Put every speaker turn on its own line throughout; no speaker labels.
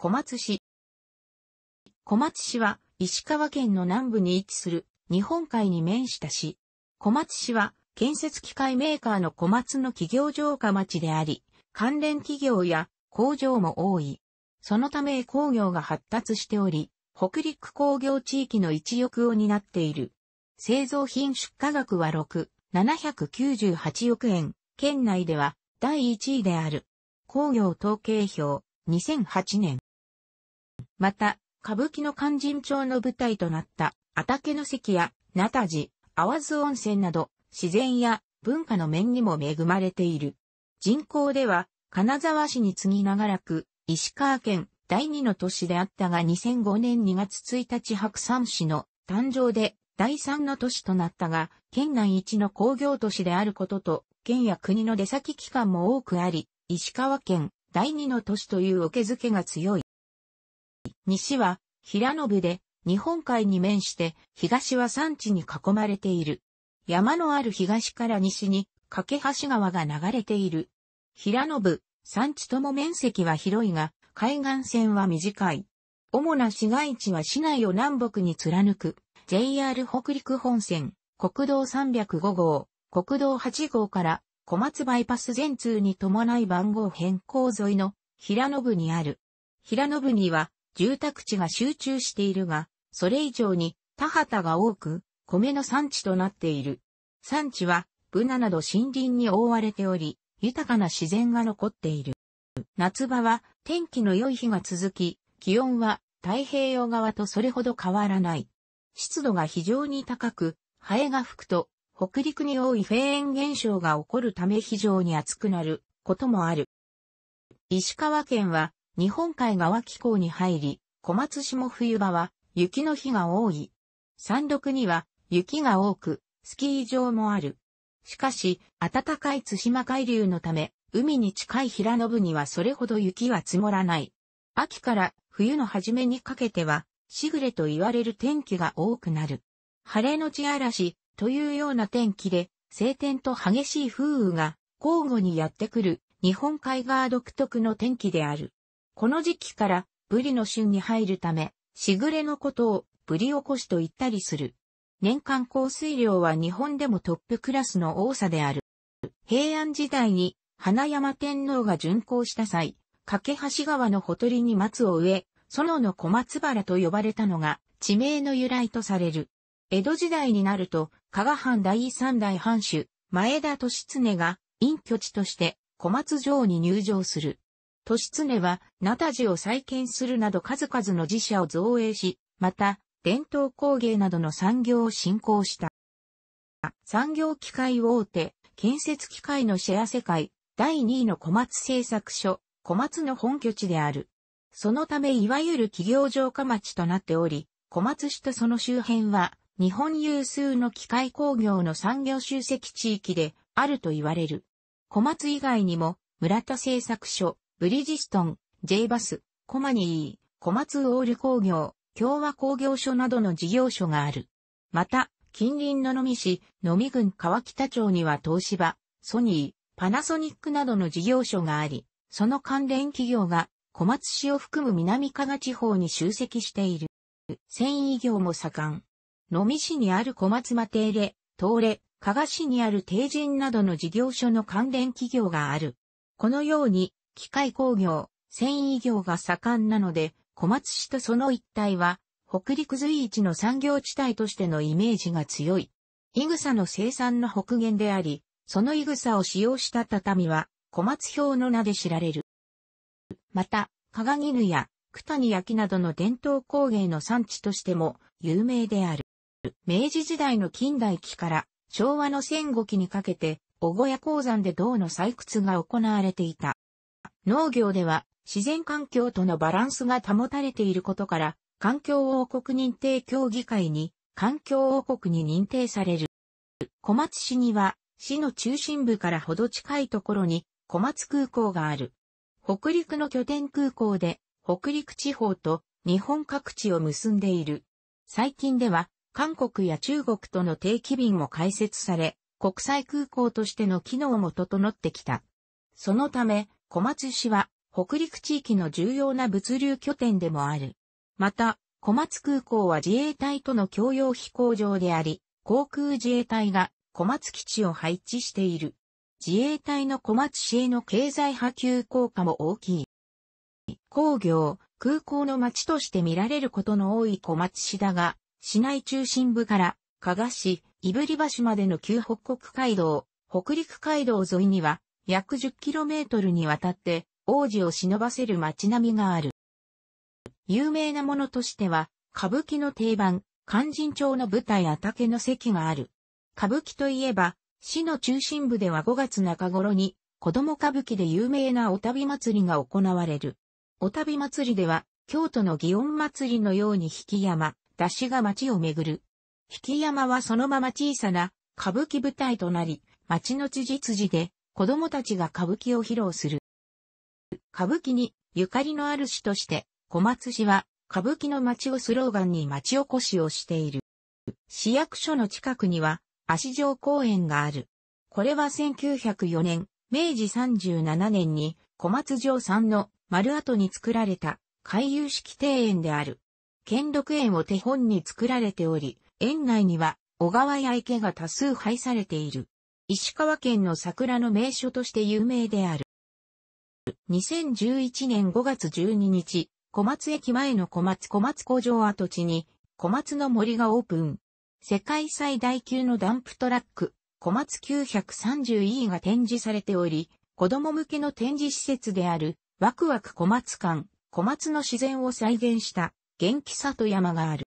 小松市。小松市は石川県の南部に位置する日本海に面した市。小松市は建設機械メーカーの小松の企業城下町であり、関連企業や工場も多い。そのため工業が発達しており、北陸工業地域の一翼を担っている。製造品出荷額は6、798億円。県内では第1位である。工業統計表2008年。また、歌舞伎の勧進帳の舞台となった、畑の関や、たじ、寺、淡津温泉など、自然や文化の面にも恵まれている。人口では、金沢市に次ぎ長らく、石川県第二の都市であったが2005年2月1日白山市の誕生で第三の都市となったが、県内一の工業都市であることと、県や国の出先機関も多くあり、石川県第二の都市という受け付けが強い。西は平野部で日本海に面して東は山地に囲まれている。山のある東から西に架橋川が流れている。平野部、山地とも面積は広いが、海岸線は短い。主な市街地は市内を南北に貫く JR 北陸本線、国道305号、国道8号から小松バイパス全通に伴い番号変更沿いの平野部にある。平野部には住宅地が集中しているが、それ以上に田畑が多く、米の産地となっている。産地は、ブナなど森林に覆われており、豊かな自然が残っている。夏場は天気の良い日が続き、気温は太平洋側とそれほど変わらない。湿度が非常に高く、ハエが吹くと、北陸に多いフェーン現象が起こるため非常に暑くなることもある。石川県は日本海側気候に入り、小松市も冬場は雪の日が多い。山麓には雪が多く、スキー場もある。しかし、暖かい津島海流のため、海に近い平野部にはそれほど雪は積もらない。秋から冬の初めにかけては、しぐれと言われる天気が多くなる。晴れのち嵐というような天気で、晴天と激しい風雨が交互にやってくる日本海側独特の天気である。この時期からブリの旬に入るため、しぐれのことをブリおこしと言ったりする。年間降水量は日本でもトップクラスの多さである。平安時代に花山天皇が巡行した際、架橋川のほとりに松を植え、園の小松原と呼ばれたのが地名の由来とされる。江戸時代になると、加賀藩第三代藩主、前田利常が隠居地として小松城に入城する。利常は、ナタジを再建するなど数々の寺社を造営し、また、伝統工芸などの産業を振興した。産業機械大手、建設機械のシェア世界、第2位の小松製作所、小松の本拠地である。そのためいわゆる企業城下町となっており、小松市とその周辺は、日本有数の機械工業の産業集積地域であると言われる。小松以外にも、村田製作所、ブリジストン、ジェイバス、コマニー、コマツオール工業、共和工業所などの事業所がある。また、近隣の野見市、野見郡川北町には東芝、ソニー、パナソニックなどの事業所があり、その関連企業が小松市を含む南加賀地方に集積している。繊維業も盛ん。野見市にある小松マテで、レ、東レ、加賀市にある定人などの事業所の関連企業がある。このように、機械工業、繊維業が盛んなので、小松市とその一帯は、北陸随一の産業地帯としてのイメージが強い。イグサの生産の北限であり、そのイグサを使用した畳は、小松表の名で知られる。また、鏡犬や、九谷焼などの伝統工芸の産地としても、有名である。明治時代の近代期から昭和の戦後期にかけて、小小屋鉱山で銅の採掘が行われていた。農業では自然環境とのバランスが保たれていることから、環境王国認定協議会に、環境王国に認定される。小松市には、市の中心部からほど近いところに、小松空港がある。北陸の拠点空港で、北陸地方と日本各地を結んでいる。最近では、韓国や中国との定期便も開設され、国際空港としての機能も整ってきた。そのため、小松市は北陸地域の重要な物流拠点でもある。また、小松空港は自衛隊との共用飛行場であり、航空自衛隊が小松基地を配置している。自衛隊の小松市への経済波及効果も大きい。工業、空港の街として見られることの多い小松市だが、市内中心部から加賀市、いぶり橋までの旧北国街道、北陸街道沿いには約 10km にわたって王子を忍ばせる街並みがある。有名なものとしては、歌舞伎の定番、勧進帳の舞台あたけの席がある。歌舞伎といえば、市の中心部では5月中頃に、子供歌舞伎で有名なお旅祭りが行われる。お旅祭りでは、京都の祇園祭りのように引山、出しが町を巡る。引山はそのまま小さな歌舞伎舞台となり、町の実辻で子供たちが歌舞伎を披露する。歌舞伎にゆかりのある市として、小松市は歌舞伎の街をスローガンに町おこしをしている。市役所の近くには足上公園がある。これは1904年、明治37年に小松城さんの丸跡に作られた回遊式庭園である。兼六園を手本に作られており、園内には小川や池が多数配されている。石川県の桜の名所として有名である。2011年5月12日、小松駅前の小松小松工場跡地に、小松の森がオープン。世界最大級のダンプトラック、小松 930E が展示されており、子供向けの展示施設である、ワクワク小松館、小松の自然を再現した元気里山がある。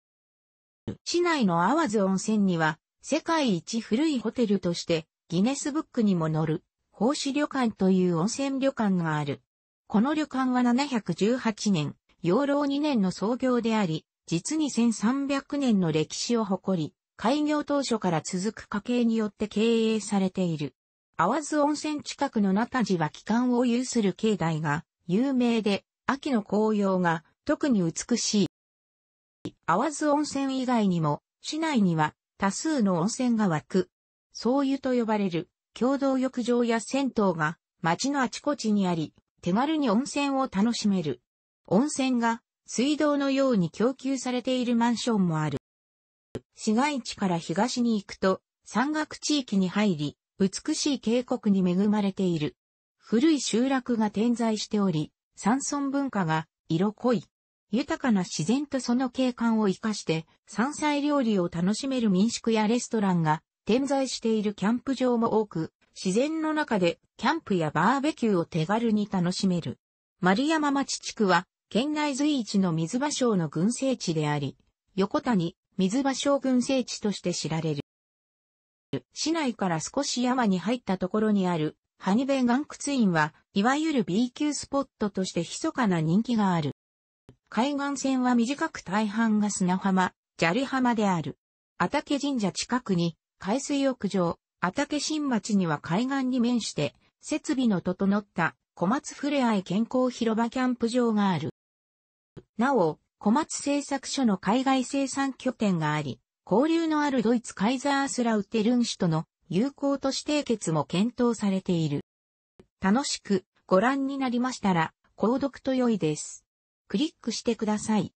市内の淡津温泉には、世界一古いホテルとして、ギネスブックにも載る、奉仕旅館という温泉旅館がある。この旅館は718年、養老2年の創業であり、実に1300年の歴史を誇り、開業当初から続く家系によって経営されている。淡津温泉近くの中地は帰還を有する境内が有名で、秋の紅葉が特に美しい。淡津温泉以外にも、市内には多数の温泉が湧く総湯と呼ばれる共同浴場や銭湯が街のあちこちにあり、手軽に温泉を楽しめる。温泉が水道のように供給されているマンションもある。市街地から東に行くと山岳地域に入り、美しい渓谷に恵まれている。古い集落が点在しており、山村文化が色濃い。豊かな自然とその景観を活かして山菜料理を楽しめる民宿やレストランが点在しているキャンプ場も多く、自然の中でキャンプやバーベキューを手軽に楽しめる。丸山町地区は、県内随一の水場省の群生地であり、横谷水場省群生地として知られる。市内から少し山に入ったところにある、ハニベ岩窟院は、いわゆる B 級スポットとして密かな人気がある。海岸線は短く大半が砂浜、砂利浜である。あたけ神社近くに海水浴場、畑新町には海岸に面して、設備の整った小松ふれあい健康広場キャンプ場がある。なお、小松製作所の海外生産拠点があり、交流のあるドイツカイザースラウテルン市との友好都市締結も検討されている。楽しくご覧になりましたら、購読と良いです。クリックしてください。